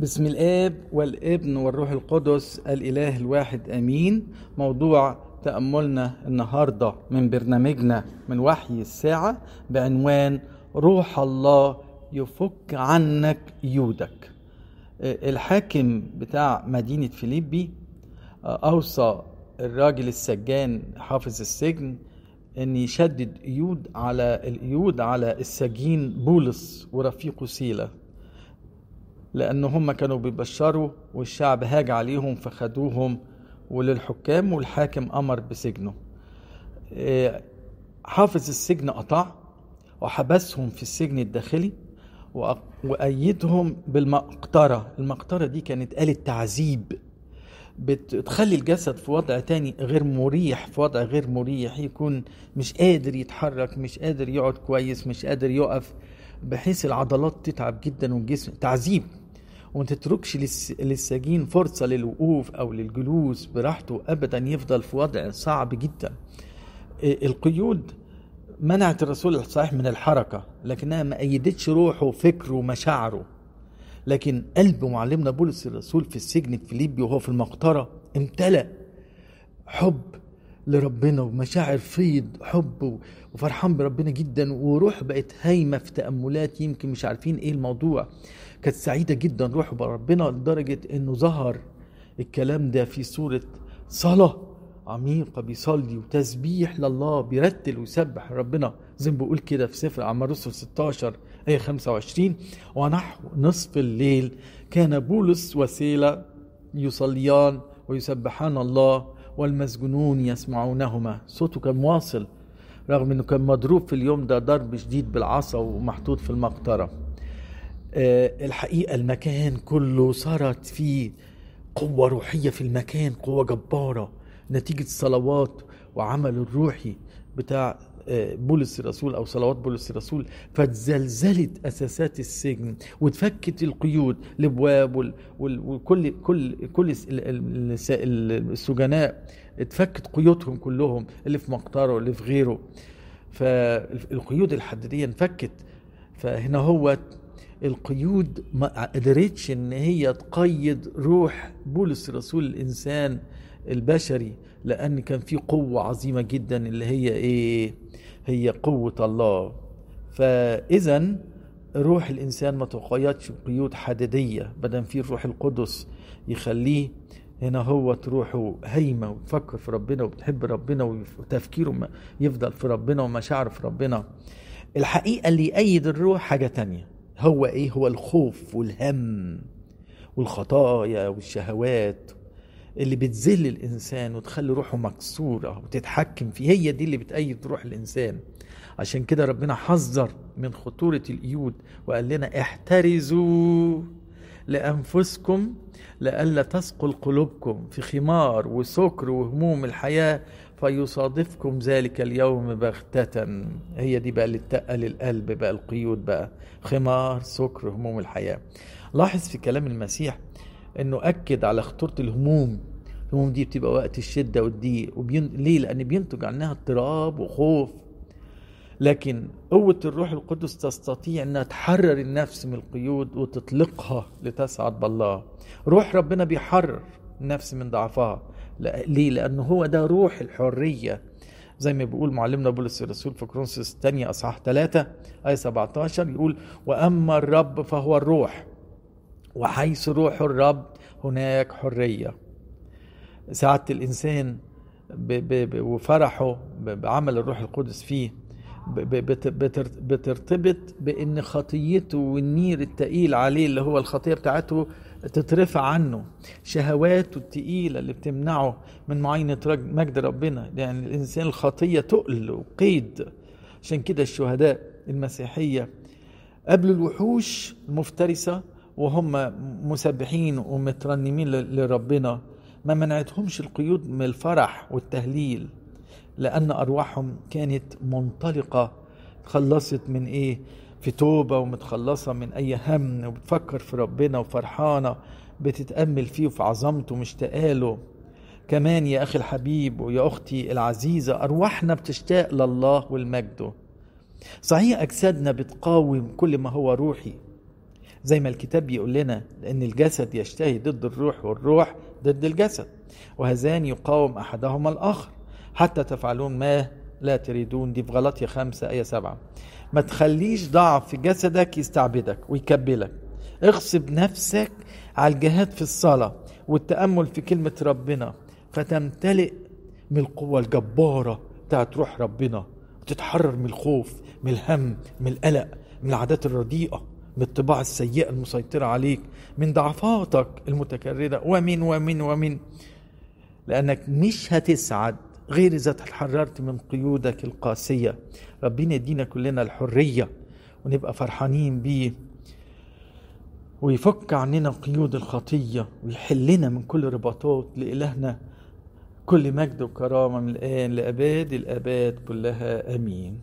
بسم الاب والابن والروح القدس الاله الواحد امين موضوع تاملنا النهارده من برنامجنا من وحي الساعه بعنوان روح الله يفك عنك يودك آه، الحاكم بتاع مدينه فيليبي آه، اوصى الراجل السجان حافظ السجن ان يشدد يود على القيود على السجين بولس ورفيقه سيلا لأنه هم كانوا بيبشروا والشعب هاج عليهم فخدوهم وللحكام والحاكم أمر بسجنه إيه، حافظ السجن قطع وحبسهم في السجن الداخلي وأيدهم بالمقطرة المقطرة دي كانت آلة تعذيب بتخلي الجسد في وضع تاني غير مريح في وضع غير مريح يكون مش قادر يتحرك مش قادر يقعد كويس مش قادر يقف بحيث العضلات تتعب جدا والجسم تعذيب وما تتركش للسجين فرصة للوقوف أو للجلوس براحته أبدا يفضل في وضع صعب جدا القيود منعت الرسول صحيح من الحركة لكنها ما أيدتش روحه وفكره ومشاعره لكن قلب معلمنا بولس الرسول في السجن في ليبيا وهو في المقطرة امتلأ حب لربنا ومشاعر فيض حب وفرحان بربنا جدا وروح بقت هايمة في تأملات يمكن مش عارفين ايه الموضوع كانت سعيدة جدا روح بربنا لدرجة انه ظهر الكلام ده في سورة صلاة عميقة بيصلي وتسبيح لله بيرتل ويسبح ربنا زي ما بيقول كده في سفر أعمال رسل 16 آية 25 ونحو نصف الليل كان بولس وسيلة يصليان ويسبحان الله والمسجونون يسمعونهما صوته كان واصل رغم انه كان مضروب في اليوم ده ضرب شديد بالعصا ومحطوط في المقطره آه، الحقيقه المكان كله صارت فيه قوه روحيه في المكان قوه جباره نتيجه الصلوات وعمل الروحي بتاع بولس الرسول او صلوات بولس الرسول فاتزلزلت اساسات السجن واتفكت القيود الابواب وكل كل كل السجناء اتفكت قيودهم كلهم اللي في مقطره واللي في غيره فالقيود الحديديه انفكت فهنا هو القيود ما قدرتش ان هي تقيد روح بولس رسول الانسان البشري لأن كان في قوة عظيمة جدا اللي هي إيه هي قوة الله فإذا روح الإنسان ما تقيدش بقيود حديدية بدل في الروح القدس يخليه هنا هو تروحه هايمة وتفكر في ربنا وبتحب ربنا وتفكيره يفضل في ربنا ومشاعره في ربنا الحقيقة اللي يأيد الروح حاجة تانية هو إيه هو الخوف والهم والخطايا والشهوات اللي بتذل الانسان وتخلي روحه مكسوره وتتحكم فيه هي دي اللي بتأيد روح الانسان عشان كده ربنا حذر من خطوره القيود وقال لنا احترزوا لانفسكم لئلا تثقل قلوبكم في خمار وسكر وهموم الحياه فيصادفكم ذلك اليوم بغتة هي دي بقى اللي للقلب القلب بقى القيود بقى خمار سكر هموم الحياة لاحظ في كلام المسيح انه اكد على خطوره الهموم الهموم دي بتبقى وقت الشده والضيق وبين... ليه لان بينتج عنها اضطراب وخوف لكن قوة الروح القدس تستطيع انها تحرر النفس من القيود وتطلقها لتسعد بالله. روح ربنا بيحرر النفس من ضعفها. ليه؟ لأنه هو ده روح الحرية. زي ما بيقول معلمنا بولس الرسول في كرونسوس الثانية أصحاح 3 آية 17 يقول: "وأما الرب فهو الروح وحيث روح الرب هناك حرية سعادة الإنسان وفرحه بعمل الروح القدس فيه بترتبط بان خطيته والنير التقيل عليه اللي هو الخطيه بتاعته تترفع عنه شهواته التقيله اللي بتمنعه من معاينه مجد ربنا يعني الانسان الخطيه تقل وقيد عشان كده الشهداء المسيحيه قبل الوحوش المفترسه وهم مسبحين ومترنمين لربنا ما منعتهمش القيود من الفرح والتهليل لأن أرواحهم كانت منطلقة خلصت من إيه في توبة ومتخلصة من أي هم وبتفكر في ربنا وفرحانة بتتأمل فيه وفي عظمته مشتقاله له كمان يا أخي الحبيب ويا أختي العزيزة أرواحنا بتشتاق لله والمجده صحيح أجسادنا بتقاوم كل ما هو روحي زي ما الكتاب بيقول لنا ان الجسد يشتهي ضد الروح والروح ضد الجسد وهذان يقاوم احدهما الاخر حتى تفعلون ما لا تريدون دي في غلطية خمسة آية سبعة ما تخليش ضعف جسدك يستعبدك ويكبلك اغصب نفسك على الجهاد في الصلاة والتأمل في كلمة ربنا فتمتلئ من القوة الجبارة بتاعت روح ربنا وتتحرر من الخوف من الهم من القلق من العادات الرديئة بالطباع السيئة المسيطرة عليك من ضعفاتك المتكررة ومن ومن ومن لأنك مش هتسعد غير إذا تحررت من قيودك القاسية ربنا يدينا كلنا الحرية ونبقى فرحانين بيه ويفك عننا قيود الخطية ويحلنا من كل رباطات لإلهنا كل مجد وكرامة من الآن لأباد الآباد كلها آمين